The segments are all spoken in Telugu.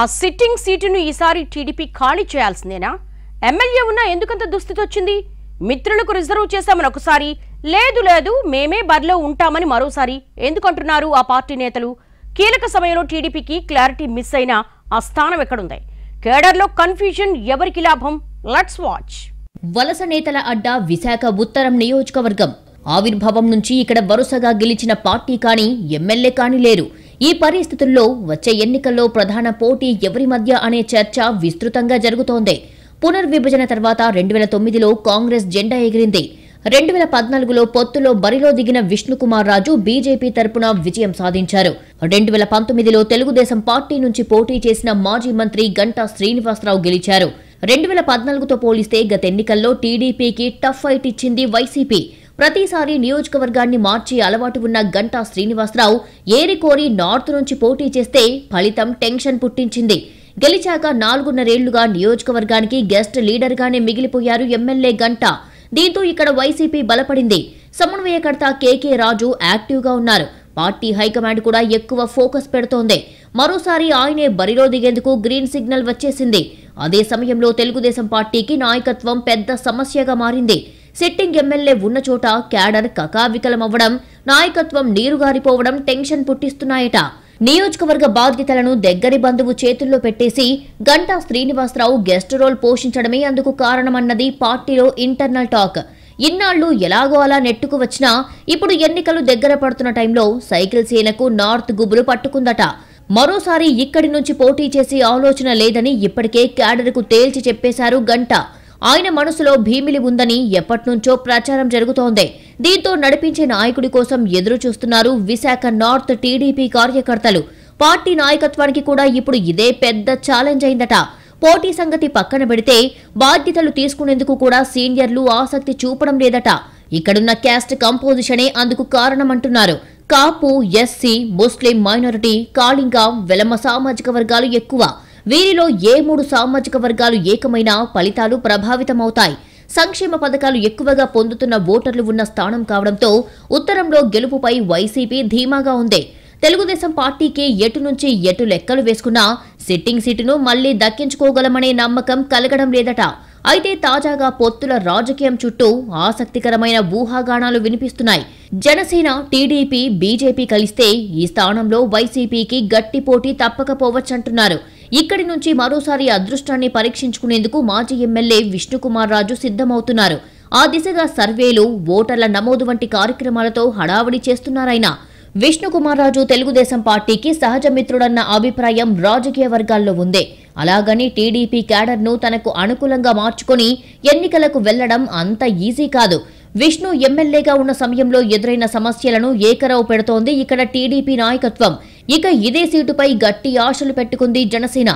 ఆ సిట్టింగ్ సీటును ఈసారి టీడీపీ ఖాళీ చేయాల్సిందేనా ఎమ్మెల్యే ఉన్నా ఎందుకంత దుస్థితి వచ్చింది మిత్రులకు రిజర్వ్ చేశామని ఒకసారి లేదు లేదు మేమే బరిలో ఉంటామని మరోసారి ఎందుకంటున్నారు ఆ పార్టీ నేతలు కీలక సమయంలో టీడీపీకి క్లారిటీ మిస్ అయిన ఆ స్థానం ఎక్కడుంది కేడర్లో కన్ఫ్యూజన్ ఎవరికి లాభం లెట్స్ వాచ్ వలస నేతల అడ్డా విశాఖ ఉత్తరం నియోజకవర్గం ఆవిర్భావం నుంచి ఇక్కడ వరుసగా గెలిచిన పార్టీ కానీ ఎమ్మెల్యే కానీ లేరు ఈ పరిస్థితుల్లో వచ్చే ఎన్నికల్లో ప్రధాన పోటీ ఎవరి మధ్య అనే చర్చ విస్తృతంగా జరుగుతోంది పునర్విభజన తర్వాత రెండు వేల తొమ్మిదిలో కాంగ్రెస్ జెండా ఎగిరింది రెండు వేల పద్నాలుగులో పొత్తులో బరిలో దిగిన విష్ణుకుమార్ రాజు బీజేపీ తరపున విజయం సాధించారు రెండు వేల పంతొమ్మిదిలో తెలుగుదేశం పార్టీ నుంచి పోటీ చేసిన మాజీ మంత్రి గంటా శ్రీనివాసరావు గెలిచారు రెండు వేల పద్నాలుగుతో పోలిస్తే గత ఎన్నికల్లో టీడీపీకి టఫ్ ఫైట్ ఇచ్చింది వైసీపీ ప్రతిసారి నియోజకవర్గాన్ని మార్చి అలవాటు ఉన్న గంటా శ్రీనివాసరావు ఏరికోరి నార్త్ నుంచి పోటీ చేస్తే ఫలితం టెన్షన్ పుట్టించింది గెలిచాక నాలుగున్నరేళ్లుగా నియోజకవర్గానికి గెస్ట్ లీడర్గానే మిగిలిపోయారు ఎమ్మెల్యే గంట దీంతో ఇక్కడ వైసీపీ బలపడింది సమన్వయకర్త కేకే రాజు యాక్టివ్గా ఉన్నారు పార్టీ హైకమాండ్ కూడా ఎక్కువ ఫోకస్ పెడుతోంది మరోసారి ఆయనే బరిలో దిగేందుకు గ్రీన్ సిగ్నల్ వచ్చేసింది అదే సమయంలో తెలుగుదేశం పార్టీకి నాయకత్వం పెద్ద సమస్యగా మారింది సిట్టింగ్ ఎమ్మెల్యే ఉన్న చోట క్యాడర్ కకావికలమవ్వడం నాయకత్వం నీరుగారిపోవడం టెన్షన్ పుట్టిస్తున్నాయట నియోజకవర్గ బాధ్యతలను దగ్గరి బంధువు చేతుల్లో పెట్టేసి గంటా శ్రీనివాసరావు గెస్ట్ రోల్ పోషించడమే అందుకు కారణమన్నది పార్టీలో ఇంటర్నల్ టాక్ ఇన్నాళ్లు ఎలాగో అలా నెట్టుకు వచ్చినా ఇప్పుడు ఎన్నికలు దగ్గర పడుతున్న టైంలో సైకిల్ సేనకు నార్త్ గుబులు పట్టుకుందట మరోసారి ఇక్కడి నుంచి పోటీ చేసే ఆలోచన లేదని ఇప్పటికే క్యాడర్కు తేల్చి చెప్పేశారు గంటా ఆయన మనసులో భీమిలి ఉందని ఎప్పటినుంచో ప్రచారం జరుగుతోంది దీంతో నడిపించే నాయకుడి కోసం ఎదురు చూస్తున్నారు విశాఖ నార్త్ టీడీపీ కార్యకర్తలు పార్టీ నాయకత్వానికి కూడా ఇప్పుడు ఇదే పెద్ద ఛాలెంజ్ అయిందట పోటీ సంగతి పక్కన పెడితే బాధ్యతలు తీసుకునేందుకు కూడా సీనియర్లు ఆసక్తి చూపడం లేదట ఇక్కడున్న క్యాస్ట్ కంపోజిషనే అందుకు కారణమంటున్నారు Kapu SC Muslim minority Kalinga Velama సామాజిక వర్గాలు ఎక్కువ వీరిలో ఏ మూడు సామాజిక వర్గాలు ఏకమైన ఫలితాలు ప్రభావితమవుతాయి సంక్షేమ పథకాలు ఎక్కువగా పొందుతున్న ఓటర్లు ఉన్న స్థానం కావడంతో ఉత్తరంలో గెలుపుపై వైసీపీ ధీమాగా ఉంది తెలుగుదేశం పార్టీకి ఎటు నుంచి ఎటు లెక్కలు వేసుకున్నా సిట్టింగ్ సీటును మళ్లీ దక్కించుకోగలమనే నమ్మకం కలగడం లేదట అయితే తాజాగా పొత్తుల రాజకీయం చుట్టూ ఆసక్తికరమైన ఊహాగానాలు వినిపిస్తున్నాయి జనసేన టీడీపీ బీజేపీ కలిస్తే ఈ స్థానంలో వైసీపీకి గట్టి పోటీ తప్పకపోవచ్చంటున్నారు ఇక్కడి నుంచి మరోసారి అదృష్టాన్ని పరీక్షించుకునేందుకు మాజీ ఎమ్మెల్యే విష్ణుకుమార్ రాజు సిద్ధమవుతున్నారు ఆ దిశగా సర్వేలు ఓటర్ల నమోదు వంటి కార్యక్రమాలతో హడావడి చేస్తున్నారాయన విష్ణుకుమార్ రాజు తెలుగుదేశం పార్టీకి సహజ మిత్రుడన్న అభిప్రాయం రాజకీయ వర్గాల్లో ఉందే అలాగని టీడీపీ క్యాడర్ను తనకు అనుకూలంగా మార్చుకొని ఎన్నికలకు వెళ్లడం అంత ఈజీ కాదు విష్ణు ఎమ్మెల్యేగా ఉన్న సమయంలో ఎదురైన సమస్యలను ఏకరవు పెడుతోంది ఇక్కడ టీడీపీ నాయకత్వం ఇక ఇదే సీటుపై గట్టి ఆశలు పెట్టుకుంది జనసేన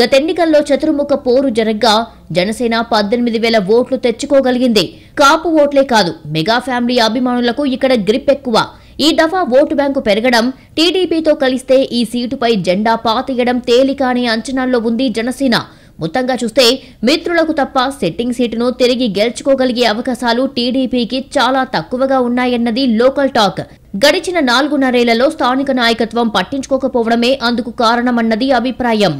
గతెన్నికల్లో చతుర్ముఖ పోరు జరగ్గా జనసేన పద్దెనిమిది వేల ఓట్లు తెచ్చుకోగలిగింది కాపు ఓట్లే కాదు మెగా ఫ్యామిలీ అభిమానులకు ఇక్కడ గ్రిప్ ఎక్కువ ఈ దఫా ఓటు బ్యాంకు పెరగడం టీడీపీతో కలిస్తే ఈ సీటుపై జెండా పాతేయడం తేలిక అనే అంచనాల్లో ఉంది జనసేన మొత్తంగా చూస్తే మిత్రులకు తప్ప సెట్టింగ్ సీటును తిరిగి గెలుచుకోగలిగే అవకాశాలు టీడీపీకి చాలా తక్కువగా ఉన్నాయన్నది లోకల్ టాక్ గడిచిన నాలుగున్నరేళ్లలో స్థానిక నాయకత్వం పట్టించుకోకపోవడమే అందుకు కారణమన్నది అభిప్రాయం